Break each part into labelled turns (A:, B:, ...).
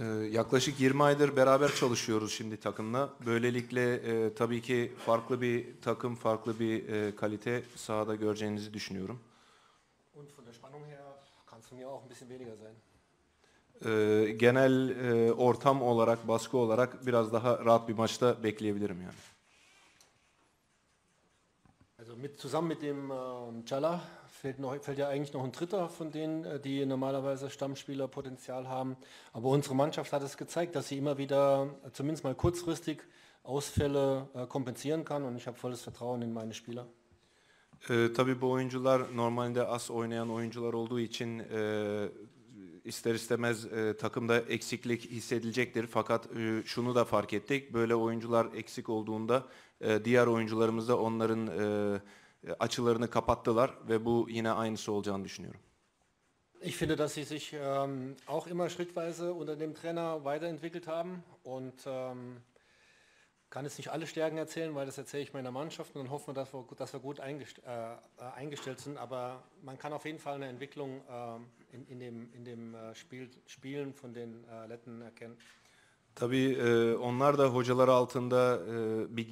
A: Ee, yaklaşık 20 aydır beraber çalışıyoruz şimdi takımla. Böylelikle e, tabii ki farklı bir takım, farklı bir e, kalite sahada göreceğinizi düşünüyorum. E, genel e, ortam olarak, baskı olarak biraz daha rahat bir maçta bekleyebilirim yani.
B: Also mit, zusammen mit dem äh, Chala fällt, noch, fällt ja eigentlich noch ein dritter von denen, äh, die normalerweise Stammspielerpotenzial haben. Aber unsere Mannschaft hat es gezeigt, dass sie immer wieder, äh, zumindest mal kurzfristig, Ausfälle äh, kompensieren kann. Und ich habe volles Vertrauen in meine Spieler.
A: E, tabii bu oyuncular normalde az oynayan oyuncular olduğu için e, ister istemez e, takımda eksiklik hissedilecektir. Fakat e, şunu da fark ettik. Böyle oyuncular eksik olduğunda e, diğer oyuncularımız da onların e, E, açılarını kapattılar ve bu yine aynısı olacağını düşünüyorum.
B: Ich finde, dass sie sich ähm, auch immer schrittweise unter dem Trainer weiterentwickelt haben und ähm, kann jetzt nicht alle Stärken erzählen, weil das erzähle ich meiner Mannschaft und dann hoffen wir, dass wir, dass wir gut eingest äh, eingestellt sind. Aber man kann auf jeden Fall eine Entwicklung äh, in, in, dem, in dem äh, Spiel, Spielen von den äh, Letten erkennen.
A: Tabii äh, onlar da hocaları altında bir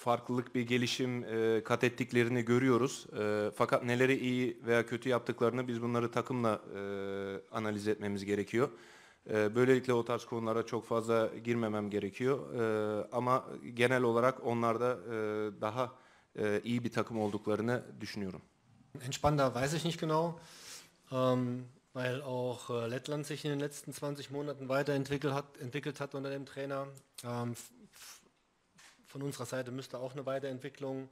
A: farklılık bir gelişim e, kat ettiklerini görüyoruz. E, fakat neleri iyi veya kötü yaptıklarını biz bunları takımla e, analiz etmemiz gerekiyor. E, böylelikle o tarz konulara çok fazla girmemem gerekiyor. E, ama genel olarak onlarda e, daha e, iyi bir takım olduklarını düşünüyorum.
B: Entspannter weiß ich nicht genau. Ähm, weil auch äh, Lettland sich in den letzten 20 Monaten weiterentwickelt hat, entwickelt hat unter dem Trainer. Ähm, von unserer Seite müsste auch eine Weiterentwicklung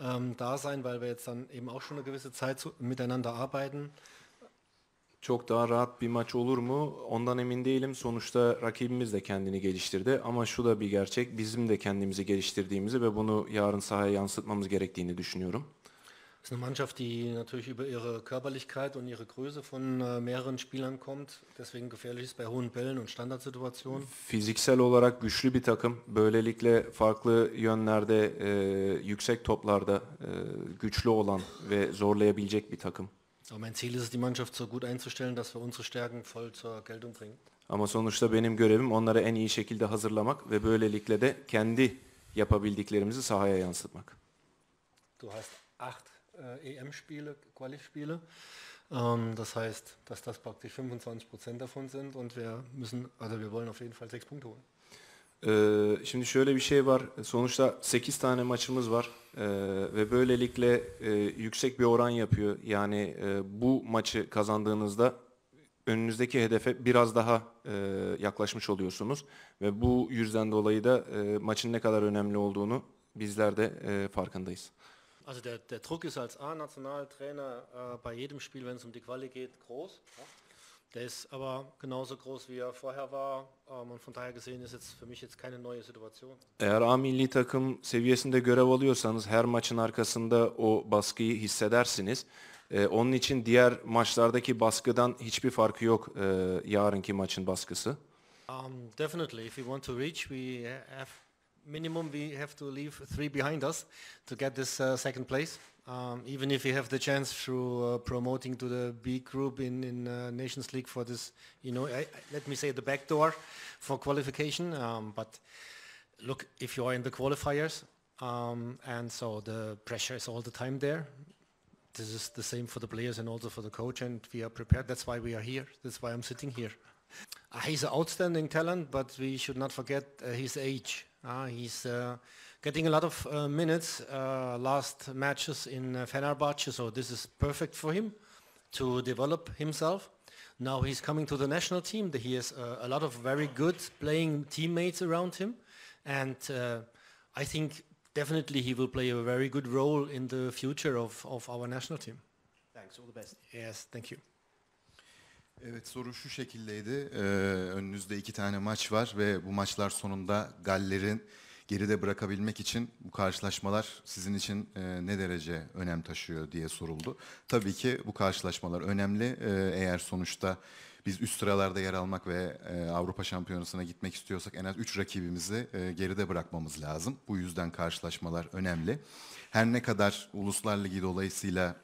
B: ähm, da sein, weil wir jetzt dann eben auch schon eine gewisse Zeit zu, miteinander arbeiten.
A: Çok daha rahat bir maç olur mu? Ondan emin değilim. Sonuçta rakibimiz de kendini geliştirdi. Ama şu da bir gerçek. Bizim de kendimizi geliştirdiğimizi ve bunu yarın sahaya yansıtmamız gerektiğini düşünüyorum.
B: Das ist eine Mannschaft, die natürlich über ihre Körperlichkeit und ihre Größe von äh, mehreren Spielern kommt. Deswegen gefährlich ist bei hohen Bällen und Standardsituationen.
A: Fiziksel olarak güçlü bir takım. Böylelikle farklı yönlerde e, yüksek toplarda e, güçlü olan ve zorlayabilecek bir takım.
B: Aber mein Ziel ist es, die Mannschaft so gut einzustellen, dass wir unsere Stärken voll zur Geltung bringen.
A: Ama sonuçta benim görevim onları en iyi şekilde hazırlamak ve böylelikle de kendi yapabildiklerimizi sahaya yansıtmak.
B: Du hast acht äh, EM-Spiele, Quali-Spiele. Ähm, das heißt, dass das praktisch 25 Prozent davon sind und wir müssen, also wir wollen auf jeden Fall sechs Punkte holen.
A: Äh, şimdi şöyle bir şey var. Sonuçta 8 tane maçımız var ee, ve böylelikle e, yüksek bir oran yapıyor. Yani e, bu maçı kazandığınızda önünüzdeki hedefe biraz daha e, yaklaşmış oluyorsunuz ve bu yüzden dolayı da maçın ne kadar önemli olduğunu bizler de farkındayız.
B: Also der, der Druck ist als A-Nationaltrainer äh, bei jedem Spiel, wenn es um die Quali geht, groß. Ja. Der ist aber genauso groß, wie er vorher war. Ähm, und von daher gesehen ist jetzt für mich jetzt keine neue Situation.
A: Eğer A milli takım seviyesinde görev alıyorsanız her maçın arkasında o baskıyı hissedersiniz. Ee, onun için diğer maçlardaki baskıdan hiçbir farkı yok e, yarınki maçın baskısı.
B: Um, definitely, if we want to reach, we have minimum we have to leave three behind us to get this uh, second place. Um, even if we have the chance through uh, promoting to the B group in, in uh, Nations League for this, you know, I, I, let me say the back door for qualification. Um, but look, if you are in the qualifiers, um, and so the pressure is all the time there. This is the same for the players and also for the coach, and we are prepared. That's why we are here. That's why I'm sitting here. he's an outstanding talent, but we should not forget uh, his age. Uh, he's uh, getting a lot of uh, minutes, uh, last matches in uh, Fenerbahce, so this is perfect for him to develop himself. Now he's coming to the national team. He has uh, a lot of very good playing teammates around him, and I think definitely he will play a very good role in the future of, of our national team.
C: Thanks, all the best. Yes, thank you. Evet soru şu şekildeydi. Ee, önünüzde iki tane maç var ve bu maçlar sonunda Galler'in geride bırakabilmek için bu karşılaşmalar sizin için e, ne derece önem taşıyor diye soruldu. Tabii ki bu karşılaşmalar önemli. Ee, eğer sonuçta biz üst sıralarda yer almak ve e, Avrupa Şampiyonası'na gitmek istiyorsak en az 3 rakibimizi e, geride bırakmamız lazım. Bu yüzden karşılaşmalar önemli. Her ne kadar Uluslar Ligi dolayısıyla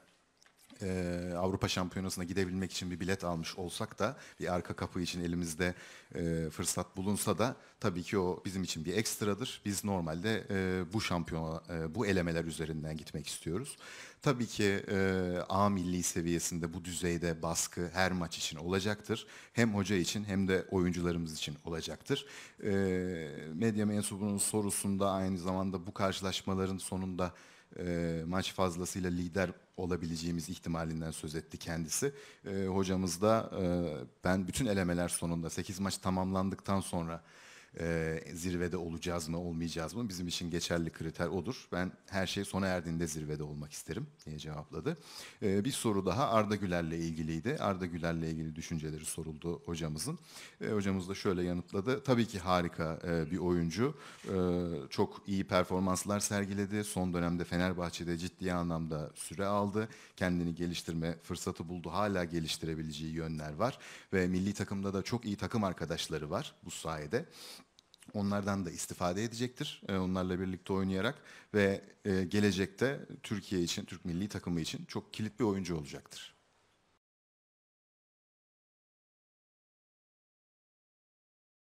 C: e, Avrupa Şampiyonası'na gidebilmek için bir bilet almış olsak da bir arka kapı için elimizde e, fırsat bulunsa da tabii ki o bizim için bir ekstradır. Biz normalde e, bu şampiyona, e, bu elemeler üzerinden gitmek istiyoruz. Tabii ki e, A milli seviyesinde bu düzeyde baskı her maç için olacaktır. Hem hoca için hem de oyuncularımız için olacaktır. E, medya mensubunun sorusunda aynı zamanda bu karşılaşmaların sonunda e, maç fazlasıyla lider olabileceğimiz ihtimalinden söz etti kendisi. E, hocamız da e, ben bütün elemeler sonunda 8 maç tamamlandıktan sonra e, zirvede olacağız mı olmayacağız mı bizim için geçerli kriter odur. Ben her şey sona erdiğinde zirvede olmak isterim diye cevapladı. E, bir soru daha Arda Güler'le ilgiliydi. Arda Güler'le ilgili düşünceleri soruldu hocamızın. E, hocamız da şöyle yanıtladı. Tabii ki harika e, bir oyuncu. E, çok iyi performanslar sergiledi. Son dönemde Fenerbahçe'de ciddi anlamda süre aldı. Kendini geliştirme fırsatı buldu. Hala geliştirebileceği yönler var. Ve milli takımda da çok iyi takım arkadaşları var bu sayede onlardan da istifade edecektir. E, onlarla birlikte oynayarak ve e, gelecekte Türkiye için, Türk milli takımı için çok kilit bir oyuncu olacaktır.